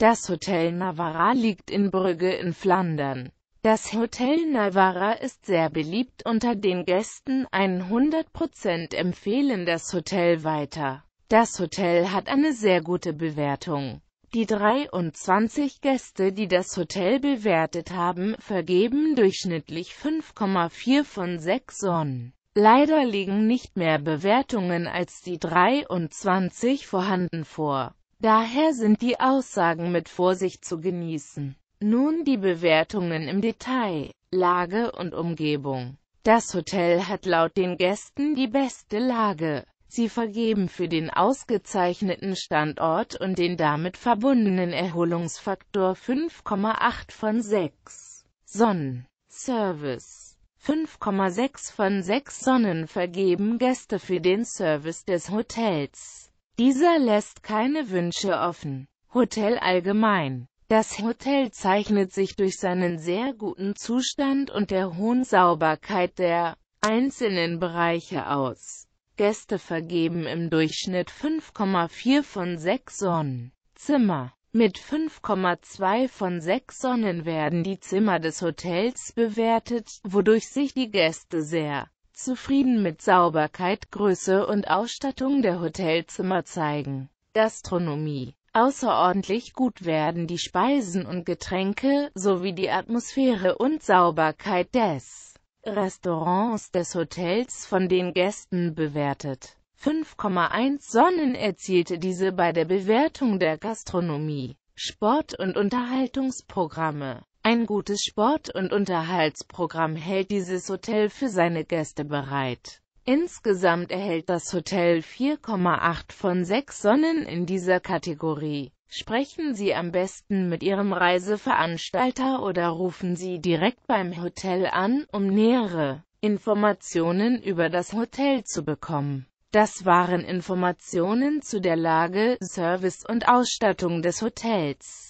Das Hotel Navarra liegt in Brügge in Flandern. Das Hotel Navarra ist sehr beliebt unter den Gästen, 100% empfehlen das Hotel weiter. Das Hotel hat eine sehr gute Bewertung. Die 23 Gäste, die das Hotel bewertet haben, vergeben durchschnittlich 5,4 von 6 Sonnen. Leider liegen nicht mehr Bewertungen als die 23 vorhanden vor. Daher sind die Aussagen mit Vorsicht zu genießen. Nun die Bewertungen im Detail, Lage und Umgebung. Das Hotel hat laut den Gästen die beste Lage. Sie vergeben für den ausgezeichneten Standort und den damit verbundenen Erholungsfaktor 5,8 von 6 Sonnen. Service 5,6 von 6 Sonnen vergeben Gäste für den Service des Hotels. Dieser lässt keine Wünsche offen. Hotel allgemein das Hotel zeichnet sich durch seinen sehr guten Zustand und der hohen Sauberkeit der einzelnen Bereiche aus. Gäste vergeben im Durchschnitt 5,4 von 6 Sonnen. Zimmer. Mit 5,2 von 6 Sonnen werden die Zimmer des Hotels bewertet, wodurch sich die Gäste sehr zufrieden mit Sauberkeit, Größe und Ausstattung der Hotelzimmer zeigen. Gastronomie Außerordentlich gut werden die Speisen und Getränke, sowie die Atmosphäre und Sauberkeit des Restaurants des Hotels von den Gästen bewertet. 5,1 Sonnen erzielte diese bei der Bewertung der Gastronomie, Sport- und Unterhaltungsprogramme. Ein gutes Sport- und Unterhaltsprogramm hält dieses Hotel für seine Gäste bereit. Insgesamt erhält das Hotel 4,8 von 6 Sonnen in dieser Kategorie. Sprechen Sie am besten mit Ihrem Reiseveranstalter oder rufen Sie direkt beim Hotel an, um nähere Informationen über das Hotel zu bekommen. Das waren Informationen zu der Lage, Service und Ausstattung des Hotels.